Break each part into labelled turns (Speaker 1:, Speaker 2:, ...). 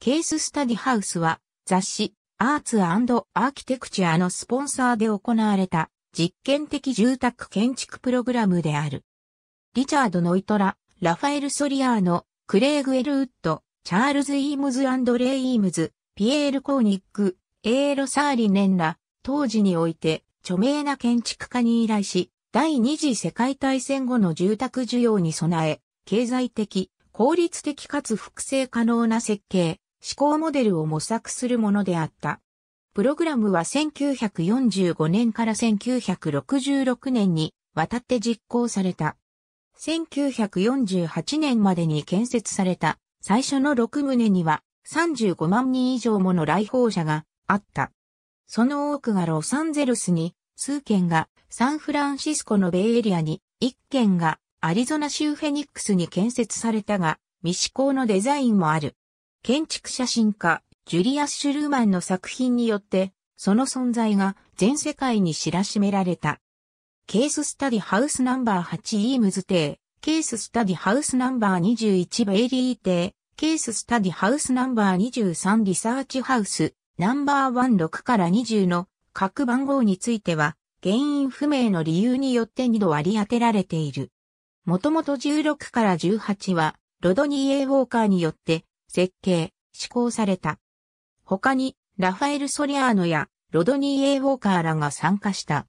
Speaker 1: ケーススタディハウスは雑誌アーツアーキテクチャのスポンサーで行われた実験的住宅建築プログラムである。リチャード・ノイトラ、ラファエル・ソリアーノ、クレイグ・エルウッド、チャールズ・イームズ・アンドレイ・イームズ、ピエール・コーニック、エーロ・サーリネンら、当時において著名な建築家に依頼し、第二次世界大戦後の住宅需要に備え、経済的、効率的かつ複製可能な設計、思考モデルを模索するものであった。プログラムは1945年から1966年にわたって実行された。1948年までに建設された最初の6棟には35万人以上もの来訪者があった。その多くがロサンゼルスに、数件がサンフランシスコのベイエリアに、1件がアリゾナ州フェニックスに建設されたが、未施行のデザインもある。建築写真家、ジュリアス・シュルーマンの作品によって、その存在が全世界に知らしめられた。ケーススタディハウスナンバー8イームズ邸、ケーススタディハウスナンバー21ベイリー邸、ケーススタディハウスナンバー23リサーチハウス、ナンバー16から20の各番号については、原因不明の理由によって2度割り当てられている。もともと16から18は、ロドニー・エイ・ウォーカーによって設計、施行された。他に、ラファエル・ソリアーノやロドニー・エイ・ウォーカーらが参加した。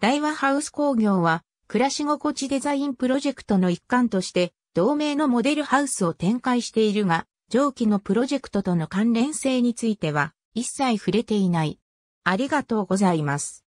Speaker 1: 大和ハウス工業は、暮らし心地デザインプロジェクトの一環として、同盟のモデルハウスを展開しているが、上記のプロジェクトとの関連性については、一切触れていない。ありがとうございます。